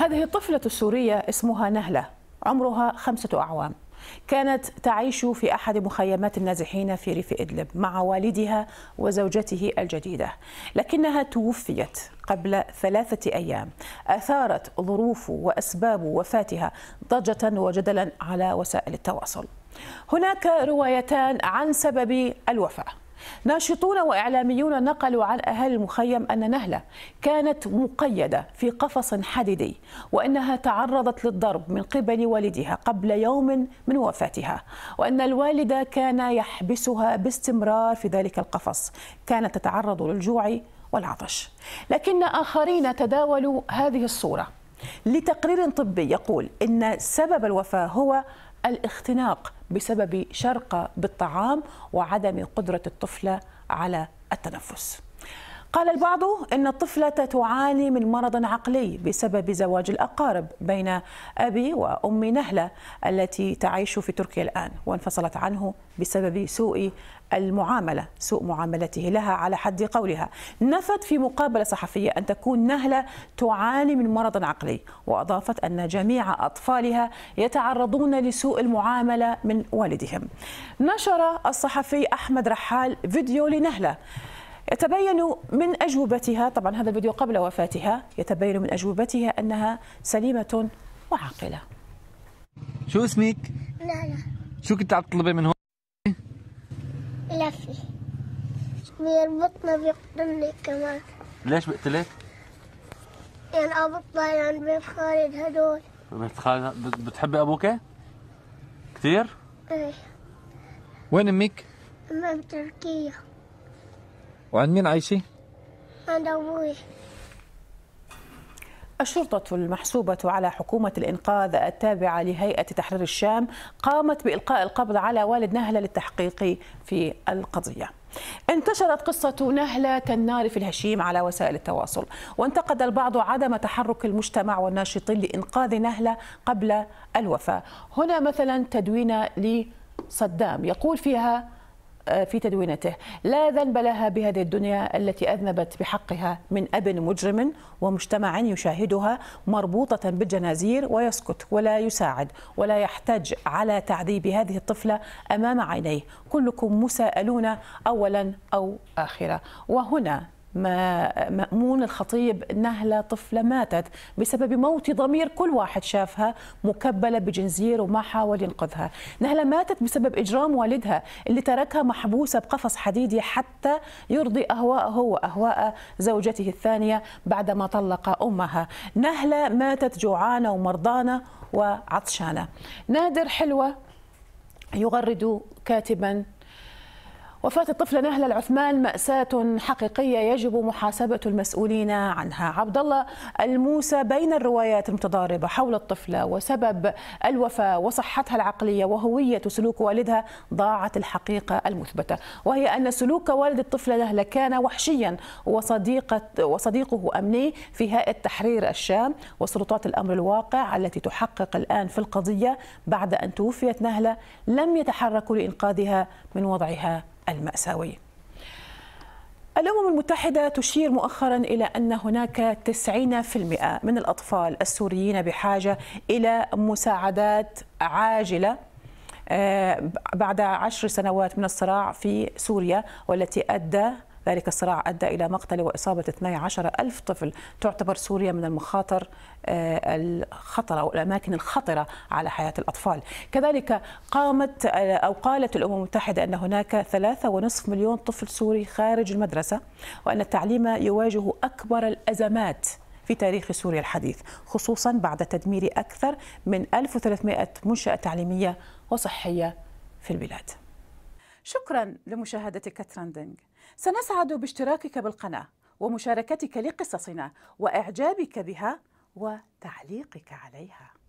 هذه الطفلة السورية اسمها نهلة عمرها خمسة أعوام كانت تعيش في أحد مخيمات النازحين في ريف إدلب مع والدها وزوجته الجديدة لكنها توفيت قبل ثلاثة أيام أثارت ظروف وأسباب وفاتها ضجة وجدلا على وسائل التواصل هناك روايتان عن سبب الوفاة ناشطون وإعلاميون نقلوا عن أهل المخيم أن نهلة كانت مقيدة في قفص حديدي وأنها تعرضت للضرب من قبل والدها قبل يوم من وفاتها وأن الوالد كان يحبسها باستمرار في ذلك القفص كانت تتعرض للجوع والعطش لكن آخرين تداولوا هذه الصورة لتقرير طبي يقول إن سبب الوفاة هو الاختناق بسبب شرقة بالطعام وعدم قدرة الطفلة على التنفس قال البعض ان الطفله تعاني من مرض عقلي بسبب زواج الاقارب بين ابي وام نهله التي تعيش في تركيا الان وانفصلت عنه بسبب سوء المعامله، سوء معاملته لها على حد قولها. نفت في مقابله صحفيه ان تكون نهله تعاني من مرض عقلي واضافت ان جميع اطفالها يتعرضون لسوء المعامله من والدهم. نشر الصحفي احمد رحال فيديو لنهله يتبين من أجوبتها طبعا هذا الفيديو قبل وفاتها يتبين من أجوبتها أنها سليمة وعاقلة شو اسمك؟ لا شو كنت عم تطلبي من هون؟ لفي بيربطنا بيقتلني كمان ليش بقتلك؟ يعني أبو يعني بيت خالد هدول بيت خالد بتحبي أبوك؟ كثير؟ ايه وين أمك؟ أمي بتركيا وعند مين عايشي؟ عند أبوي الشرطة المحسوبة على حكومة الإنقاذ التابعة لهيئة تحرير الشام قامت بإلقاء القبض على والد نهلة للتحقيق في القضية انتشرت قصة نهلة كالنار في الهشيم على وسائل التواصل وانتقد البعض عدم تحرك المجتمع والناشطين لإنقاذ نهلة قبل الوفاة هنا مثلا تدوينة لصدام يقول فيها آه، في تدوينته لا ذنب لها بهذه الدنيا التي أذنبت بحقها من أب مجرم ومجتمع يشاهدها مربوطة بالجنازير ويسكت ولا يساعد ولا يحتج على تعذيب هذه الطفلة أمام عينيه كلكم مساءلون أولا أو آخرة وهنا ما مأمون الخطيب نهلة طفلة ماتت بسبب موت ضمير كل واحد شافها مكبلة بجنزير وما حاول ينقذها نهلة ماتت بسبب إجرام والدها اللي تركها محبوسة بقفص حديدي حتى يرضي أهواءه وأهواء زوجته الثانية بعدما طلق أمها نهلة ماتت جوعانة ومرضانة وعطشانة نادر حلوة يغرد كاتبا وفاة الطفلة نهلة العثمان مأساة حقيقية يجب محاسبة المسؤولين عنها. عبد الله الموسى بين الروايات المتضاربة حول الطفلة وسبب الوفاة وصحتها العقلية وهوية سلوك والدها ضاعت الحقيقة المثبتة وهي أن سلوك والد الطفلة نهلة كان وحشيا وصديقة وصديقه أمني في هيئة تحرير الشام وسلطات الأمر الواقع التي تحقق الآن في القضية بعد أن توفيت نهلة لم يتحركوا لإنقاذها من وضعها المأساوي الأمم المتحدة تشير مؤخرا إلى أن هناك 90% من الأطفال السوريين بحاجة إلى مساعدات عاجلة آه، بعد عشر سنوات من الصراع في سوريا والتي أدى ذلك الصراع أدى إلى مقتل وإصابة 12 ألف طفل تعتبر سوريا من المخاطر آه، الخطرة أو الأماكن الخطرة على حياة الأطفال كذلك قامت آه، أو قالت الأمم المتحدة أن هناك 3.5 مليون طفل سوري خارج المدرسة وأن التعليم يواجه أكبر الأزمات في تاريخ سوريا الحديث خصوصا بعد تدمير أكثر من 1300 منشأة تعليمية وصحية في البلاد شكرا لمشاهدتك ترندنج سنسعد باشتراكك بالقناة ومشاركتك لقصصنا وإعجابك بها وتعليقك عليها